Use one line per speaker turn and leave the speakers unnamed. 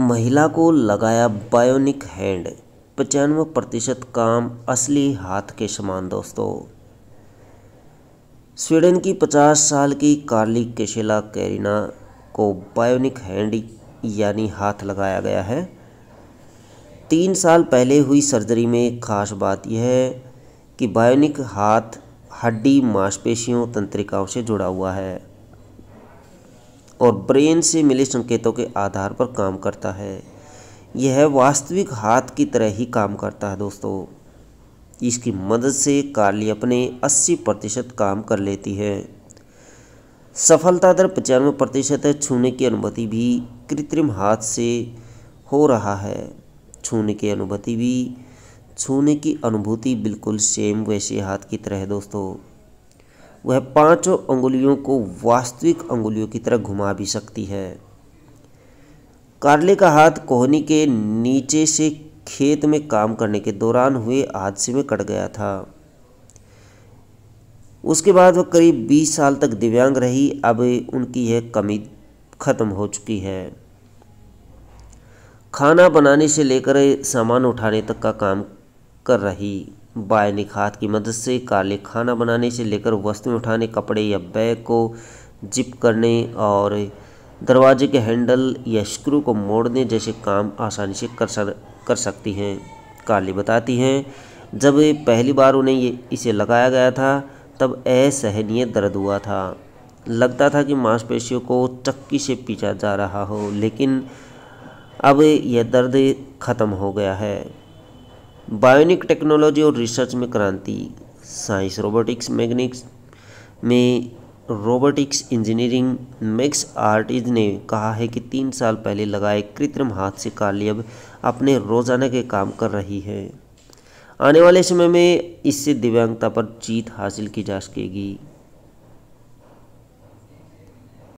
महिला को लगाया बायोनिक हैंड पचानवे प्रतिशत काम असली हाथ के समान दोस्तों स्वीडन की 50 साल की कार्ली केशेला कैरिना को बायोनिक हैंड यानी हाथ लगाया गया है तीन साल पहले हुई सर्जरी में खास बात यह है कि बायोनिक हाथ हड्डी मांसपेशियों तंत्रिकाओं से जुड़ा हुआ है और ब्रेन से मिले संकेतों के आधार पर काम करता है यह वास्तविक हाथ की तरह ही काम करता है दोस्तों इसकी मदद से कार्ली अपने 80 प्रतिशत काम कर लेती है सफलता दर पचानवे प्रतिशत है छूने की अनुमति भी कृत्रिम हाथ से हो रहा है छूने की अनुमति भी छूने की अनुभूति बिल्कुल सेम वैसे हाथ की तरह है दोस्तों वह पांचों अंगुलियों को वास्तविक अंगुलियों की तरह घुमा भी सकती है कार्ले का हाथ कोहनी के नीचे से खेत में काम करने के दौरान हुए हादसे में कट गया था उसके बाद वह करीब 20 साल तक दिव्यांग रही अब उनकी यह कमी ख़त्म हो चुकी है खाना बनाने से लेकर सामान उठाने तक का काम कर रही बायनिक हाथ की मदद से काले खाना बनाने से लेकर वस्तुएं उठाने कपड़े या बैग को जिप करने और दरवाजे के हैंडल या स्क्रू को मोड़ने जैसे काम आसानी से कर सर कर सकती हैं काली बताती हैं जब पहली बार उन्हें ये इसे लगाया गया था तब असहनीय दर्द हुआ था लगता था कि मांसपेशियों को चक्की से पीछा जा रहा हो लेकिन अब यह दर्द ख़त्म हो गया है बायोनिक टेक्नोलॉजी और रिसर्च में क्रांति साइंस रोबोटिक्स मैग्निक्स में रोबोटिक्स इंजीनियरिंग मैक्स आर्टिज ने कहा है कि तीन साल पहले लगाए कृत्रिम हाथ से काली अब अपने रोजाना के काम कर रही है आने वाले समय में इससे दिव्यांगता पर जीत हासिल की जा सकेगी